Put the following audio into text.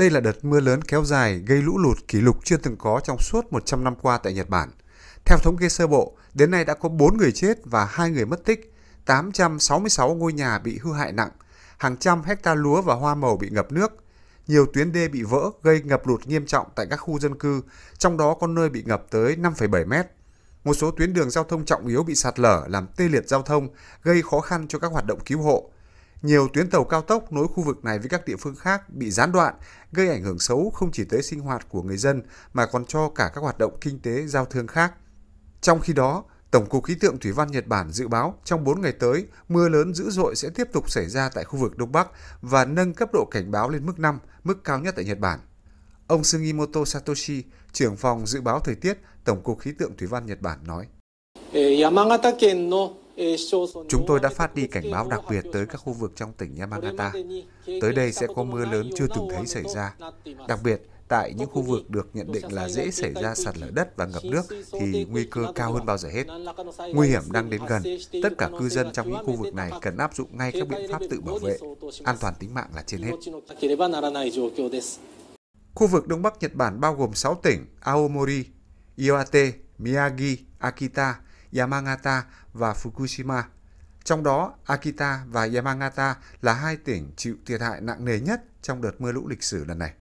Đây là đợt mưa lớn kéo dài gây lũ lụt kỷ lục chưa từng có trong suốt 100 năm qua tại Nhật Bản. Theo thống kê sơ bộ, đến nay đã có 4 người chết và 2 người mất tích, 866 ngôi nhà bị hư hại nặng, hàng trăm hecta lúa và hoa màu bị ngập nước. Nhiều tuyến đê bị vỡ gây ngập lụt nghiêm trọng tại các khu dân cư, trong đó có nơi bị ngập tới 5,7 mét. Một số tuyến đường giao thông trọng yếu bị sạt lở làm tê liệt giao thông, gây khó khăn cho các hoạt động cứu hộ. Nhiều tuyến tàu cao tốc nối khu vực này với các địa phương khác bị gián đoạn, gây ảnh hưởng xấu không chỉ tới sinh hoạt của người dân mà còn cho cả các hoạt động kinh tế giao thương khác. Trong khi đó, Tổng cục Khí tượng Thủy văn Nhật Bản dự báo trong 4 ngày tới, mưa lớn dữ dội sẽ tiếp tục xảy ra tại khu vực Đông Bắc và nâng cấp độ cảnh báo lên mức 5, mức cao nhất tại Nhật Bản. Ông Sugimoto Satoshi, trưởng phòng dự báo thời tiết, Tổng cục Khí tượng Thủy văn Nhật Bản nói. Chúng tôi đã phát đi cảnh báo đặc biệt tới các khu vực trong tỉnh Yamagata. Tới đây sẽ có mưa lớn chưa từng thấy xảy ra. Đặc biệt, tại những khu vực được nhận định là dễ xảy ra sạt lở đất và ngập nước thì nguy cơ cao hơn bao giờ hết. Nguy hiểm đang đến gần, tất cả cư dân trong những khu vực này cần áp dụng ngay các biện pháp tự bảo vệ. An toàn tính mạng là trên hết. Khu vực Đông Bắc Nhật Bản bao gồm 6 tỉnh Aomori, Iwate, Miyagi, Akita, Yamagata và Fukushima. Trong đó, Akita và Yamagata là hai tỉnh chịu thiệt hại nặng nề nhất trong đợt mưa lũ lịch sử lần này.